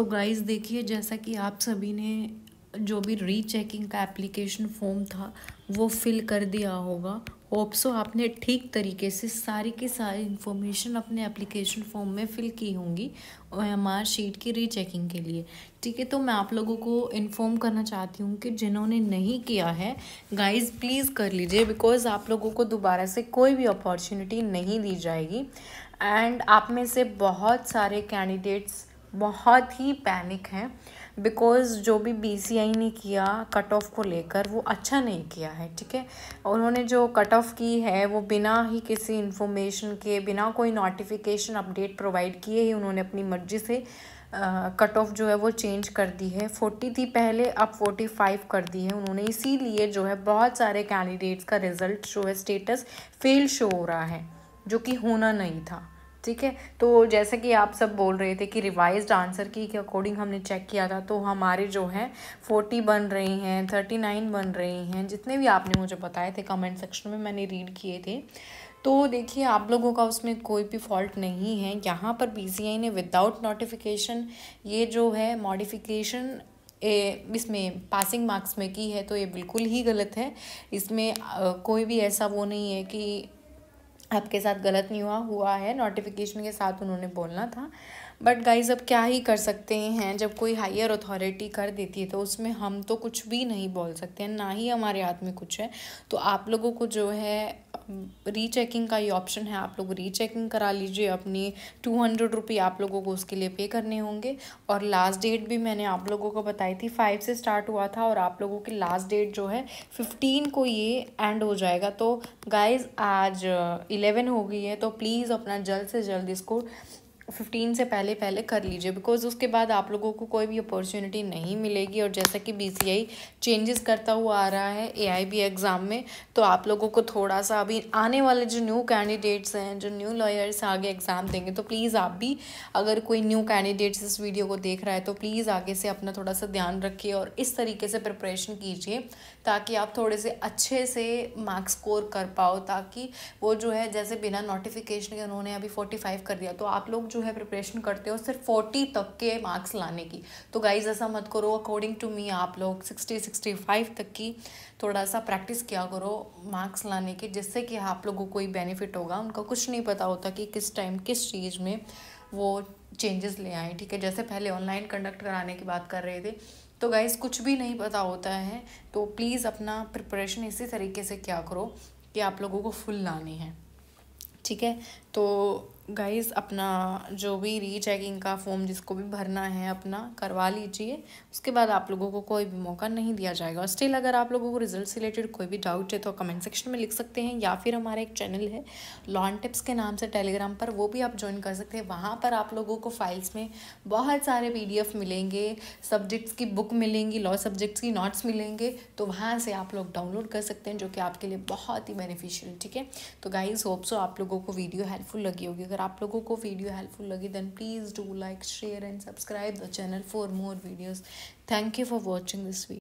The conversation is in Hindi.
तो गाइस देखिए जैसा कि आप सभी ने जो भी रीचेकिंग का एप्लीकेशन फॉर्म था वो फिल कर दिया होगा होप सो आपने ठीक तरीके से सारी की सारी इन्फॉर्मेशन अपने एप्लीकेशन फॉर्म में फ़िल की होंगी ओ एम आर शीट की रीचेकिंग के लिए ठीक है तो मैं आप लोगों को इन्फॉर्म करना चाहती हूँ कि जिन्होंने नहीं किया है गाइस प्लीज़ कर लीजिए बिकॉज़ आप लोगों को दोबारा से कोई भी अपॉर्चुनिटी नहीं दी जाएगी एंड आप में से बहुत सारे कैंडिडेट्स बहुत ही पैनिक हैं बिकॉज़ जो भी बी सी आई ने किया कट ऑफ को लेकर वो अच्छा नहीं किया है ठीक है उन्होंने जो कट ऑफ की है वो बिना ही किसी इन्फॉर्मेशन के बिना कोई नोटिफिकेशन अपडेट प्रोवाइड किए ही उन्होंने अपनी मर्ज़ी से कट uh, ऑफ जो है वो चेंज कर दी है फोर्टी थी पहले अब फोर्टी फाइव कर दी है उन्होंने इसीलिए जो है बहुत सारे कैंडिडेट्स का रिजल्ट जो है स्टेटस फेल शो हो रहा है जो कि होना नहीं था ठीक है तो जैसे कि आप सब बोल रहे थे कि रिवाइज आंसर की के अकॉर्डिंग हमने चेक किया था तो हमारे जो हैं फोर्टी बन रही हैं थर्टी नाइन बन रही हैं जितने भी आपने मुझे बताए थे कमेंट सेक्शन में मैंने रीड किए थे तो देखिए आप लोगों का उसमें कोई भी फॉल्ट नहीं है यहाँ पर पीसीआई ने विदाउट नोटिफिकेशन ये जो है मॉडिफिकेशन ए, इसमें पासिंग मार्क्स में की है तो ये बिल्कुल ही गलत है इसमें कोई भी ऐसा वो नहीं है कि आपके साथ गलत नहीं हुआ हुआ है नोटिफिकेशन के साथ उन्होंने बोलना था बट गाइज अब क्या ही कर सकते हैं जब कोई हायर अथॉरिटी कर देती है तो उसमें हम तो कुछ भी नहीं बोल सकते हैं ना ही हमारे हाथ में कुछ है तो आप लोगों को जो है रीचेकिंग का ये ऑप्शन है आप लोग रीचेकिंग करा लीजिए अपनी टू हंड्रेड रुपी आप लोगों को उसके लिए पे करने होंगे और लास्ट डेट भी मैंने आप लोगों को बताई थी फाइव से स्टार्ट हुआ था और आप लोगों की लास्ट डेट जो है फिफ्टीन को ये एंड हो जाएगा तो गाइज आज इलेवन uh, हो गई है तो प्लीज़ अपना जल्द से जल्द इसको फिफ्टीन से पहले पहले कर लीजिए बिकॉज उसके बाद आप लोगों को कोई भी अपॉर्चुनिटी नहीं मिलेगी और जैसा कि बी चेंजेस करता हुआ आ रहा है ए एग्ज़ाम में तो आप लोगों को थोड़ा सा अभी आने वाले जो न्यू कैंडिडेट्स हैं जो न्यू लॉयर्स आगे एग्ज़ाम देंगे तो प्लीज़ आप भी अगर कोई न्यू कैंडिडेट्स इस वीडियो को देख रहा है तो प्लीज़ आगे से अपना थोड़ा सा ध्यान रखिए और इस तरीके से प्रिपरेशन कीजिए ताकि आप थोड़े से अच्छे से मार्क्स स्कोर कर पाओ ताकि वो जो है जैसे बिना नोटिफिकेशन के उन्होंने अभी फोर्टी फाइव कर दिया तो आप लोग जो जो है प्रिपरेशन करते हो सिर्फ फोर्टी तक के मार्क्स लाने की तो गाइज ऐसा मत करो अकॉर्डिंग टू मी आप लोग सिक्सटी सिक्सटी फाइव तक की थोड़ा सा प्रैक्टिस किया करो मार्क्स लाने की जिससे कि आप लोगों को कोई बेनिफिट होगा उनका कुछ नहीं पता होता कि किस टाइम किस चीज़ में वो चेंजेस ले आए ठीक है जैसे पहले ऑनलाइन कंडक्ट कराने की बात कर रहे थे तो गाइज़ कुछ भी नहीं पता होता है तो प्लीज़ अपना प्रिपरेशन इसी तरीके से क्या करो कि आप लोगों को फुल लानी है ठीक है तो गाइस अपना जो भी रीचेकिंग का फॉर्म जिसको भी भरना है अपना करवा लीजिए उसके बाद आप लोगों को कोई भी मौका नहीं दिया जाएगा और स्टिल अगर आप लोगों को रिजल्ट से रिलेटेड कोई भी डाउट है तो कमेंट सेक्शन में लिख सकते हैं या फिर हमारा एक चैनल है लॉन टिप्स के नाम से टेलीग्राम पर वो भी आप ज्वाइन कर सकते हैं वहाँ पर आप लोगों को फाइल्स में बहुत सारे पी मिलेंगे सब्जेक्ट्स की बुक मिलेंगी लॉ सब्जेक्ट्स की नोट्स मिलेंगे तो वहाँ से आप लोग डाउनलोड कर सकते हैं जो कि आपके लिए बहुत ही बेनिफिशियल ठीक है तो गाइज़ होप्सो आप लोगों को वीडियो हेल्पफुल लगी होगी अगर अगर आप लोगों को वीडियो हेल्पफुल लगी then please do like share and subscribe the channel for more videos thank you for watching this video